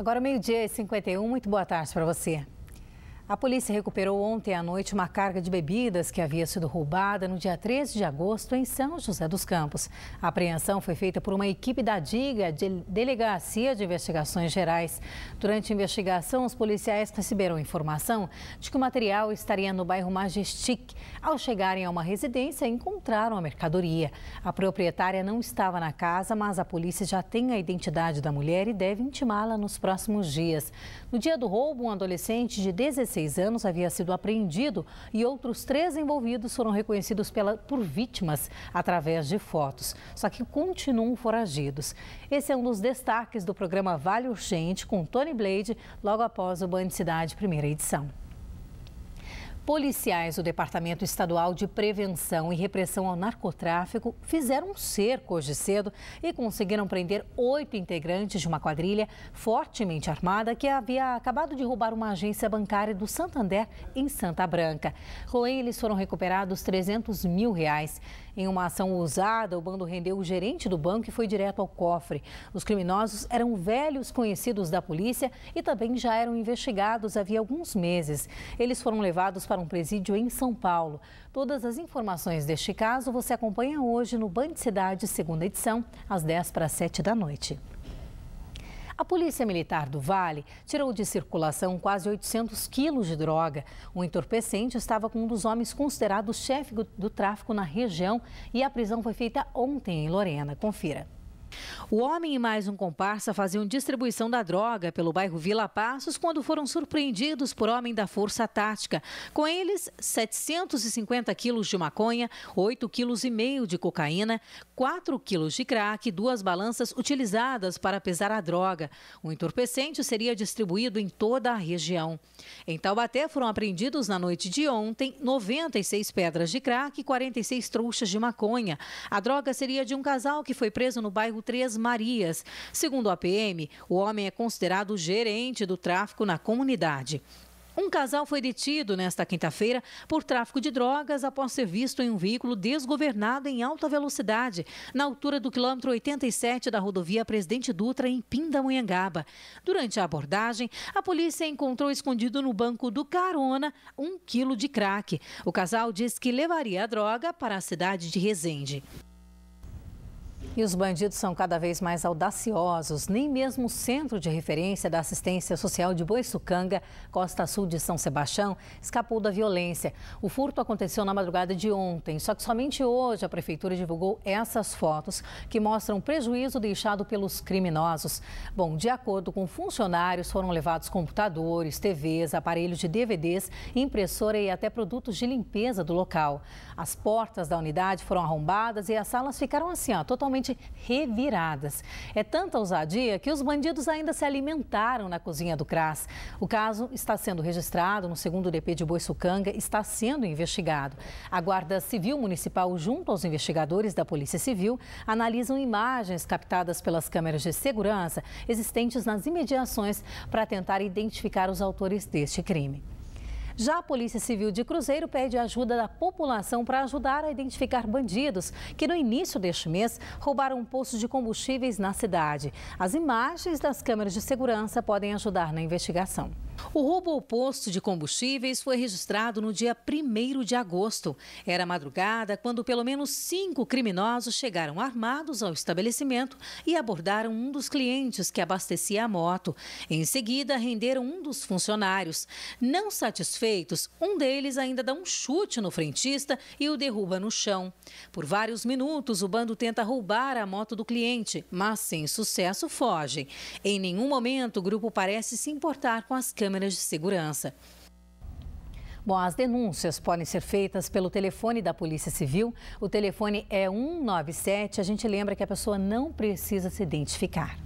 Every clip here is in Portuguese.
Agora, meio-dia e 51, muito boa tarde para você. A polícia recuperou ontem à noite uma carga de bebidas que havia sido roubada no dia 13 de agosto em São José dos Campos. A apreensão foi feita por uma equipe da DIGA, de Delegacia de Investigações Gerais. Durante a investigação, os policiais receberam informação de que o material estaria no bairro Majestic. Ao chegarem a uma residência, encontraram a mercadoria. A proprietária não estava na casa, mas a polícia já tem a identidade da mulher e deve intimá-la nos próximos dias. No dia do roubo, um adolescente de 16 16 anos, havia sido apreendido e outros três envolvidos foram reconhecidos pela, por vítimas através de fotos, só que continuam foragidos. Esse é um dos destaques do programa Vale Urgente com Tony Blade, logo após o Band Cidade, primeira edição. Policiais do Departamento Estadual de Prevenção e Repressão ao Narcotráfico fizeram um cerco hoje cedo e conseguiram prender oito integrantes de uma quadrilha fortemente armada que havia acabado de roubar uma agência bancária do Santander em Santa Branca. Com eles foram recuperados 300 mil reais. Em uma ação ousada, o bando rendeu o gerente do banco e foi direto ao cofre. Os criminosos eram velhos conhecidos da polícia e também já eram investigados havia alguns meses. Eles foram levados para um presídio em São Paulo. Todas as informações deste caso você acompanha hoje no Band Cidade, segunda edição, às 10 para 7 da noite. A Polícia Militar do Vale tirou de circulação quase 800 quilos de droga. O entorpecente estava com um dos homens considerados chefe do tráfico na região e a prisão foi feita ontem em Lorena. Confira. O homem e mais um comparsa faziam distribuição da droga pelo bairro Vila Passos quando foram surpreendidos por homem da Força Tática. Com eles, 750 quilos de maconha, 8,5 quilos e meio de cocaína, 4 quilos de crack e duas balanças utilizadas para pesar a droga. O entorpecente seria distribuído em toda a região. Em Taubaté foram apreendidos na noite de ontem 96 pedras de crack e 46 trouxas de maconha. A droga seria de um casal que foi preso no bairro bairro Três Marias. Segundo a PM, o homem é considerado gerente do tráfico na comunidade. Um casal foi detido nesta quinta-feira por tráfico de drogas após ser visto em um veículo desgovernado em alta velocidade, na altura do quilômetro 87 da rodovia Presidente Dutra, em Pindamonhangaba. Durante a abordagem, a polícia encontrou escondido no banco do carona um quilo de crack. O casal diz que levaria a droga para a cidade de Resende. E os bandidos são cada vez mais audaciosos. Nem mesmo o Centro de Referência da Assistência Social de Boiçucanga, Costa Sul de São Sebastião, escapou da violência. O furto aconteceu na madrugada de ontem, só que somente hoje a Prefeitura divulgou essas fotos que mostram o prejuízo deixado pelos criminosos. Bom, de acordo com funcionários, foram levados computadores, TVs, aparelhos de DVDs, impressora e até produtos de limpeza do local. As portas da unidade foram arrombadas e as salas ficaram assim, ó, totalmente reviradas. É tanta ousadia que os bandidos ainda se alimentaram na cozinha do CRAS. O caso está sendo registrado no segundo DP de Boiçucanga, está sendo investigado. A Guarda Civil Municipal, junto aos investigadores da Polícia Civil, analisam imagens captadas pelas câmeras de segurança existentes nas imediações para tentar identificar os autores deste crime. Já a Polícia Civil de Cruzeiro pede ajuda da população para ajudar a identificar bandidos que no início deste mês roubaram um posto de combustíveis na cidade. As imagens das câmeras de segurança podem ajudar na investigação. O roubo ao posto de combustíveis foi registrado no dia 1 de agosto. Era madrugada quando pelo menos cinco criminosos chegaram armados ao estabelecimento e abordaram um dos clientes que abastecia a moto. Em seguida, renderam um dos funcionários. Não satisfeitos suspeitos. Um deles ainda dá um chute no frentista e o derruba no chão. Por vários minutos, o bando tenta roubar a moto do cliente, mas sem sucesso fogem. Em nenhum momento, o grupo parece se importar com as câmeras de segurança. Bom, as denúncias podem ser feitas pelo telefone da Polícia Civil. O telefone é 197. A gente lembra que a pessoa não precisa se identificar.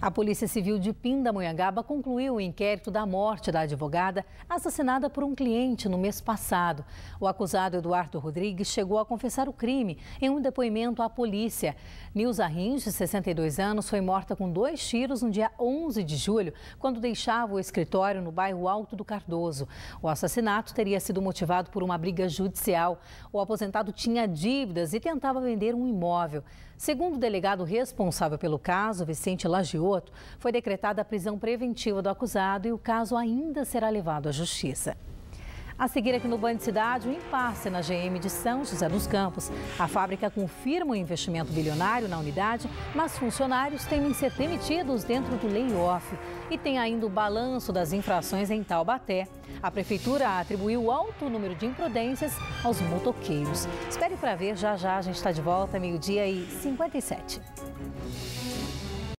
A Polícia Civil de Pindamonhangaba concluiu o inquérito da morte da advogada assassinada por um cliente no mês passado. O acusado Eduardo Rodrigues chegou a confessar o crime em um depoimento à polícia. Nilza Rins, de 62 anos, foi morta com dois tiros no dia 11 de julho, quando deixava o escritório no bairro Alto do Cardoso. O assassinato teria sido motivado por uma briga judicial. O aposentado tinha dívidas e tentava vender um imóvel. Segundo o delegado responsável pelo caso, Vicente Lagioto, foi decretada a prisão preventiva do acusado e o caso ainda será levado à justiça. A seguir aqui no de Cidade, um impasse na GM de São José dos Campos. A fábrica confirma o investimento bilionário na unidade, mas funcionários temem ser demitidos dentro do layoff. E tem ainda o balanço das infrações em Taubaté. A prefeitura atribuiu alto número de imprudências aos motoqueiros. Espere para ver, já já a gente está de volta, meio-dia e 57.